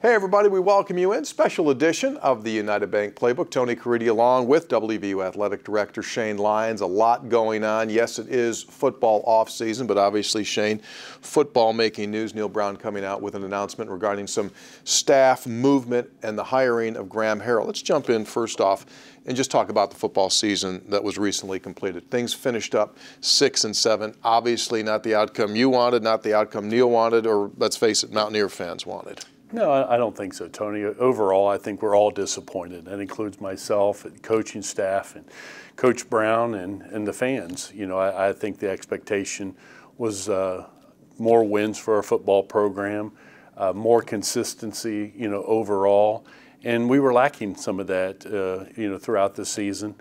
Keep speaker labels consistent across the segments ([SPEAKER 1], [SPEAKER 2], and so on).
[SPEAKER 1] Hey everybody, we welcome you in. Special edition of the United Bank Playbook. Tony Caridi along with WVU Athletic Director Shane Lyons. A lot going on. Yes, it is football off season, but obviously, Shane, football making news. Neil Brown coming out with an announcement regarding some staff movement and the hiring of Graham Harrell. Let's jump in first off and just talk about the football season that was recently completed. Things finished up six and seven. Obviously, not the outcome you wanted, not the outcome Neil wanted, or let's face it, Mountaineer fans wanted.
[SPEAKER 2] No, I don't think so, Tony. Overall, I think we're all disappointed. That includes myself and coaching staff and Coach Brown and, and the fans. You know, I, I think the expectation was uh, more wins for our football program, uh, more consistency, you know, overall. And we were lacking some of that, uh, you know, throughout the season.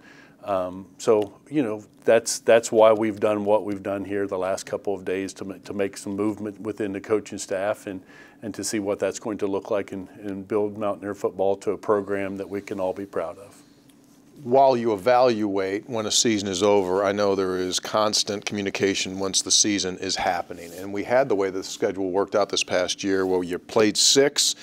[SPEAKER 2] Um, so you know that's that's why we've done what we've done here the last couple of days to to make some movement within the coaching staff and and to see what that's going to look like and, and build Mountaineer football to a program that we can all be proud of while
[SPEAKER 1] you evaluate when a season is over, I know there is constant communication once the season is happening. And we had the way the schedule worked out this past year where you played six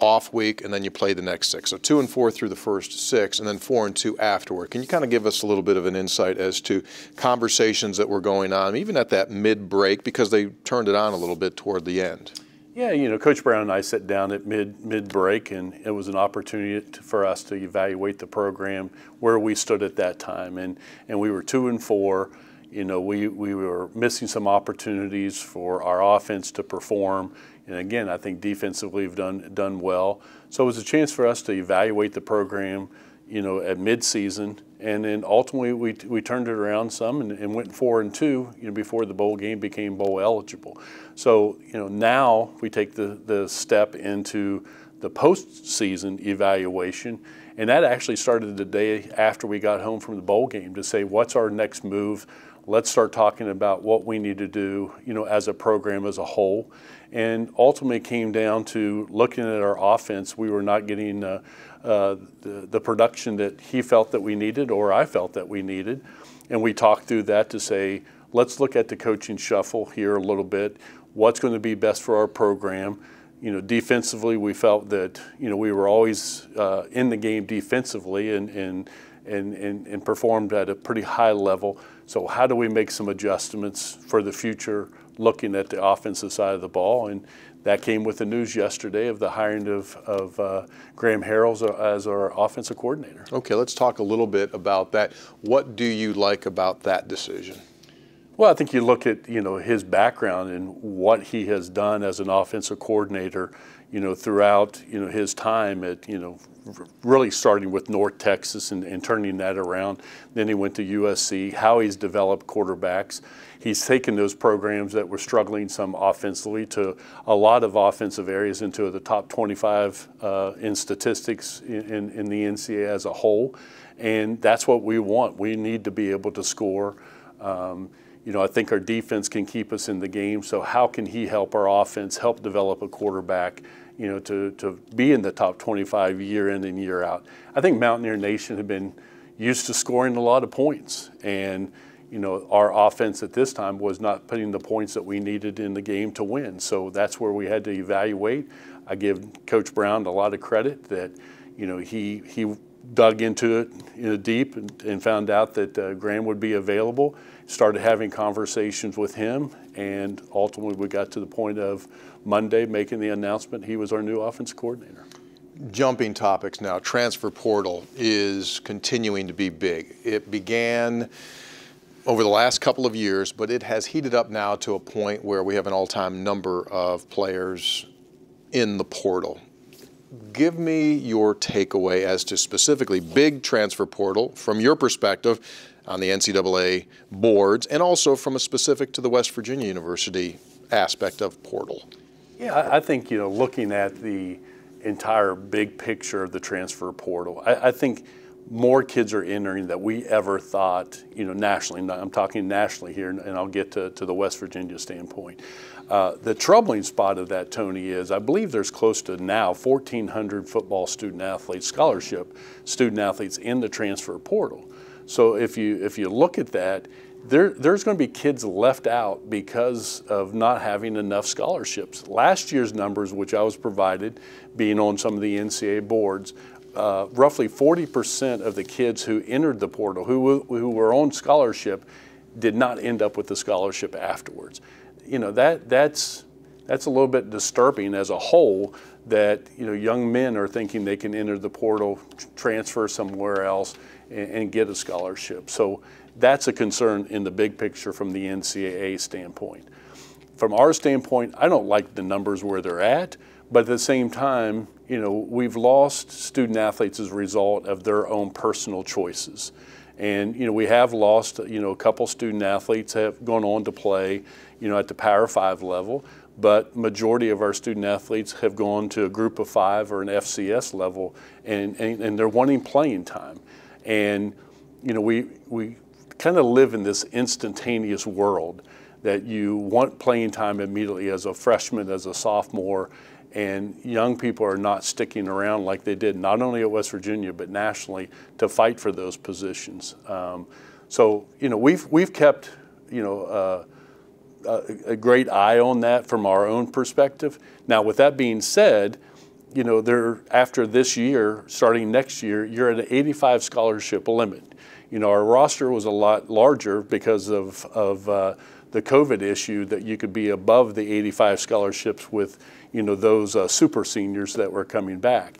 [SPEAKER 1] off week and then you played the next six. So two and four through the first six and then four and two afterward. Can you kind of give us a little bit of an insight as to conversations that were going on, even at that mid
[SPEAKER 2] break, because they turned it on a little bit toward the end? Yeah, you know, Coach Brown and I sat down at mid mid break, and it was an opportunity to, for us to evaluate the program where we stood at that time, and and we were two and four. You know, we we were missing some opportunities for our offense to perform, and again, I think defensively we've done done well. So it was a chance for us to evaluate the program. You know, at season and then ultimately we, we turned it around some and, and, went four and two you know, before the bowl game became bowl eligible. So you know now we take the, the step into the postseason evaluation and that actually started the day after we got home from the bowl game to say, what's our next move? Let's start talking about what we need to do, you know, as a program as a whole. And ultimately came down to looking at our offense. We were not getting uh, uh, the, the production that he felt that we needed or I felt that we needed. And we talked through that to say, let's look at the coaching shuffle here a little bit. What's going to be best for our program? you know, defensively, we felt that you know we were always uh, in the game defensively and, and and, and and performed at a pretty high level. So how do we make some adjustments for the future, looking at the offensive side of the ball? And that came with the news yesterday of the hiring of, of uh, Graham Harrell uh, as our offensive coordinator. Okay, let's talk a little bit about that. What do you like about that decision? Well, I think you look at you know his background and what he has done as an offensive coordinator, you know, throughout you know his time at you know really starting with North Texas and, and turning that around. Then he went to USC. How he's developed quarterbacks. He's taken those programs that were struggling some offensively to a lot of offensive areas into the top 25 uh, in statistics in, in the NCAA as a whole, and that's what we want. We need to be able to score. Um, you know, I think our defense can keep us in the game. So how can he help our offense, help develop a quarterback, you know, to, to be in the top 25 year in and year out? I think Mountaineer Nation had been used to scoring a lot of points. And, you know, our offense at this time was not putting the points that we needed in the game to win. So that's where we had to evaluate. I give Coach Brown a lot of credit that, you know, he, he dug into it you know, deep and, and found out that uh, Graham would be available started having conversations with him, and ultimately we got to the point of Monday making the announcement he was our new offense coordinator. Jumping topics now, transfer portal is continuing to be
[SPEAKER 1] big. It began over the last couple of years, but it has heated up now to a point where we have an all-time number of players in the portal give me your takeaway as to specifically big transfer portal from your perspective on the NCAA boards and also from a specific to the West Virginia
[SPEAKER 2] University aspect of portal. Yeah, I, think, you know, looking at the entire big picture of the transfer portal, I, I think – more kids are entering that we ever thought, you know, nationally. I'm talking nationally here, and I'll get to, to the West Virginia standpoint. Uh, the troubling spot of that, Tony, is I believe there's close to now 1,400 football student athletes, scholarship student athletes in the transfer portal. So if you if you look at that, there, there's going to be kids left out because of not having enough scholarships. Last year's numbers, which I was provided, being on some of the NCAA boards, uh, roughly 40% of the kids who entered the portal, who, who were on scholarship, did not end up with the scholarship afterwards. You know, that, that's, that's a little bit disturbing as a whole that, you know, young men are thinking they can enter the portal, transfer somewhere else, and, and get a scholarship. So that's a concern in the big picture from the NCAA standpoint. From our standpoint, I don't like the numbers where they're at. But at the same time, you know, we've lost student athletes as a result of their own personal choices. And, you know, we have lost, you know, a couple student athletes have gone on to play, you know, at the Power Five level. But majority of our student athletes have gone to a group of five or an FCS level and, and, and they're wanting playing time. And, you know, we, we kind of live in this instantaneous world that you want playing time immediately as a freshman, as a sophomore, and young people are not sticking around like they did, not only at West Virginia, but nationally to fight for those positions. Um, so, you know, we've, we've kept, you know, uh, a, a, great eye on that from our own perspective. Now, with that being said, you know, after this year, starting next year, you're at an 85 scholarship limit you know, our roster was a lot larger because of, of uh, the COVID issue that you could be above the 85 scholarships with, you know, those uh, super seniors that were coming back.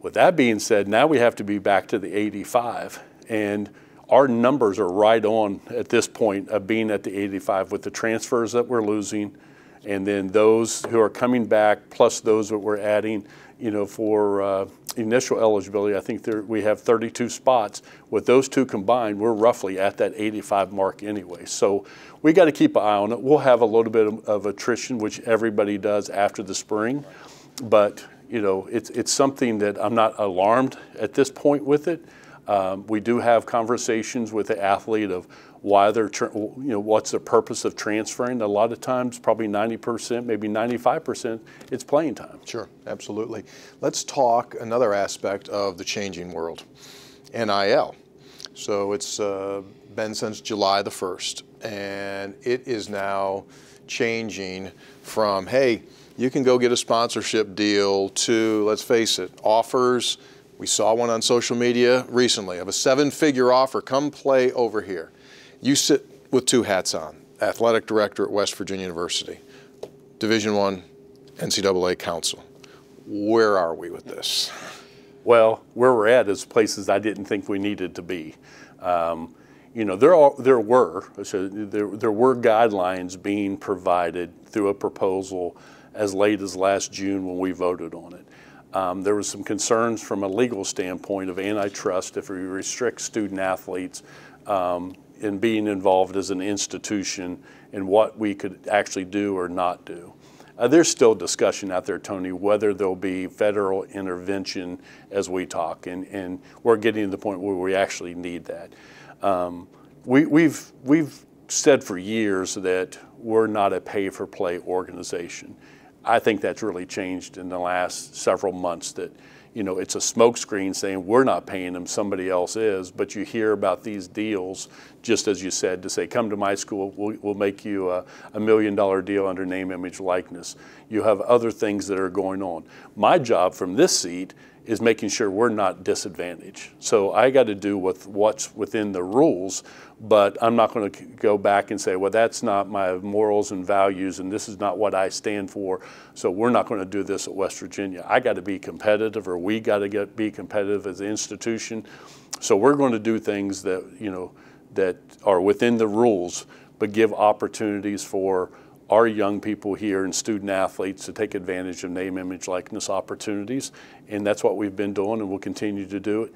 [SPEAKER 2] With that being said, now we have to be back to the 85 and our numbers are right on at this point of being at the 85 with the transfers that we're losing, and then those who are coming back plus those that we're adding, you know, for uh, initial eligibility, I think there, we have 32 spots. With those two combined, we're roughly at that 85 mark anyway. So we got to keep an eye on it. We'll have a little bit of, of attrition, which everybody does after the spring, but you know, it's, it's something that I'm not alarmed at this point with it. Um, we do have conversations with the athlete of why they're, you know, what's the purpose of transferring. A lot of times, probably 90%, maybe 95%, it's playing time. Sure, absolutely. Let's talk another aspect of the changing world, NIL.
[SPEAKER 1] So it's uh, been since July the 1st, and it is now changing from, hey, you can go get a sponsorship deal to, let's face it, offers – we saw one on social media recently of a seven figure offer come play over here. You sit with two hats on athletic director at West Virginia University, Division One NCAA Council.
[SPEAKER 2] Where are we with this? Well, where we're at is places I didn't think we needed to be. Um, you know, there, are, there were so there, there were guidelines being provided through a proposal as late as last June when we voted on it. Um, there was some concerns from a legal standpoint of antitrust if we restrict student athletes um, in being involved as an institution and what we could actually do or not do. Uh, there's still discussion out there, Tony, whether there'll be federal intervention as we talk, and, and we're getting to the point where we actually need that. Um, we, we've, we've said for years that we're not a pay-for-play organization. I think that's really changed in the last several months that, you know, it's a smokescreen saying we're not paying them, somebody else is. But you hear about these deals, just as you said, to say, come to my school, we'll, we'll make you a, a, million dollar deal under name, image, likeness. You have other things that are going on. My job from this seat is making sure we're not disadvantaged. So I got to do with what's within the rules, but I'm not going to go back and say, well, that's not my morals and values, and this is not what I stand for. So we're not going to do this at West Virginia. I got to be competitive, or we got to be competitive as an institution. So we're going to do things that you know that are within the rules, but give opportunities for our young people here and student athletes to take advantage of name, image, likeness opportunities. And that's what we've been doing and we'll continue to do it.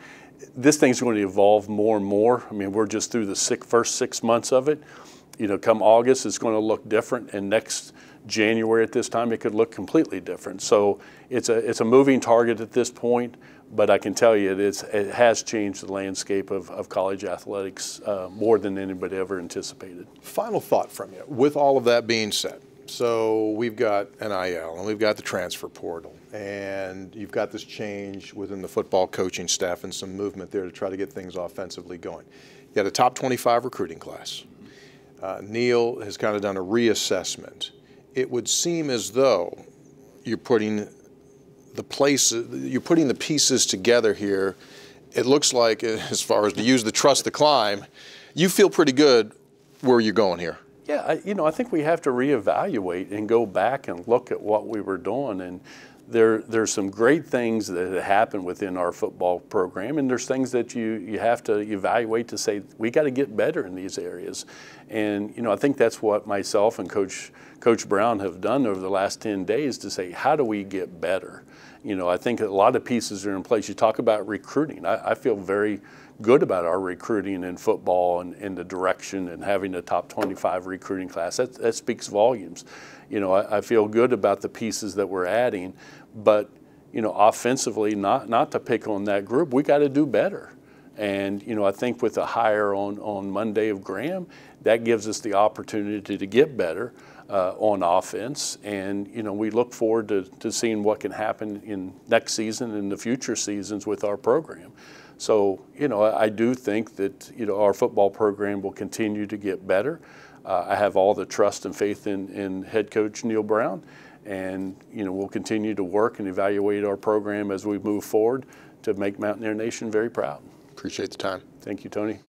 [SPEAKER 2] This thing's going to evolve more and more. I mean, we're just through the six, first six months of it. You know, come August, it's going to look different. And next January at this time, it could look completely different. So it's a, it's a moving target at this point, but I can tell you it's, it has changed the landscape of, of college athletics uh, more than anybody ever anticipated. Final thought from you. With all of that
[SPEAKER 1] being said, so we've got NIL and we've got the transfer portal, and you've got this change within the football coaching staff and some movement there to try to get things offensively going. You had a top 25 recruiting class. Uh, Neil has kind of done a reassessment it would seem as though you're putting the places, you're putting the pieces together here. It looks like, as far as to use the trust to climb, you feel pretty good where you're going here.
[SPEAKER 2] Yeah, I, you know, I think we have to reevaluate and go back and look at what we were doing and there, there's some great things that happen within our football program, and there's things that you, you have to evaluate to say, we got to get better in these areas. And, you know, I think that's what myself and Coach, Coach Brown have done over the last 10 days to say, how do we get better? You know, I think a lot of pieces are in place. You talk about recruiting. I, I feel very good about our recruiting in football and, and the direction and having a top 25 recruiting class. That, that speaks volumes. You know, I, I feel good about the pieces that we're adding, but, you know, offensively, not, not to pick on that group, we got to do better. And, you know, I think with the hire on, on Monday of Graham, that gives us the opportunity to get better uh, on offense. And, you know, we look forward to, to seeing what can happen in next season and the future seasons with our program. So, you know, I, I do think that, you know, our football program will continue to get better. Uh, I have all the trust and faith in, in head coach Neil Brown. And, you know, we'll continue to work and evaluate our program as we move forward to make Mountaineer Nation very proud. Appreciate the time. Thank you, Tony.